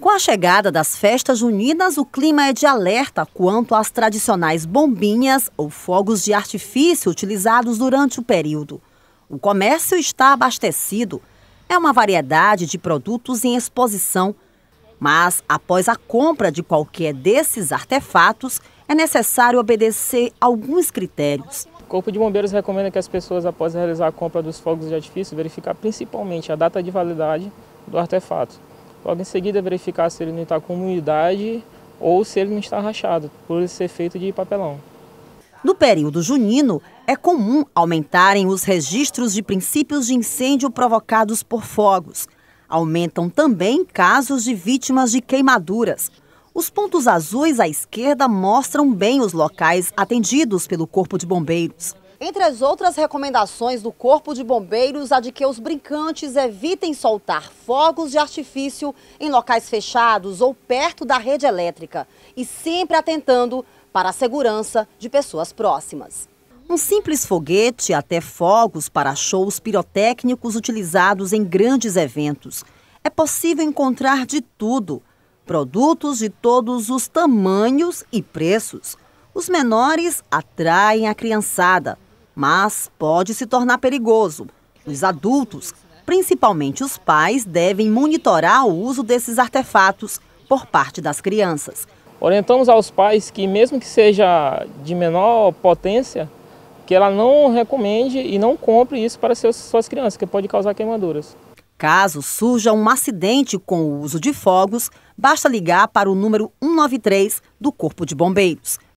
Com a chegada das festas juninas, o clima é de alerta quanto às tradicionais bombinhas ou fogos de artifício utilizados durante o período. O comércio está abastecido. É uma variedade de produtos em exposição. Mas, após a compra de qualquer desses artefatos, é necessário obedecer alguns critérios. O Corpo de Bombeiros recomenda que as pessoas, após realizar a compra dos fogos de artifício, verificar principalmente a data de validade do artefato. Logo em seguida, verificar se ele não está com umidade ou se ele não está rachado, por ser feito de papelão. No período junino, é comum aumentarem os registros de princípios de incêndio provocados por fogos. Aumentam também casos de vítimas de queimaduras. Os pontos azuis à esquerda mostram bem os locais atendidos pelo Corpo de Bombeiros. Entre as outras recomendações do Corpo de Bombeiros, a de que os brincantes evitem soltar fogos de artifício em locais fechados ou perto da rede elétrica e sempre atentando para a segurança de pessoas próximas. Um simples foguete até fogos para shows pirotécnicos utilizados em grandes eventos. É possível encontrar de tudo: produtos de todos os tamanhos e preços. Os menores atraem a criançada, mas pode se tornar perigoso. Os adultos, principalmente os pais, devem monitorar o uso desses artefatos por parte das crianças. Orientamos aos pais que, mesmo que seja de menor potência, que ela não recomende e não compre isso para seus, suas crianças, que pode causar queimaduras. Caso surja um acidente com o uso de fogos, basta ligar para o número 193 do Corpo de Bombeiros.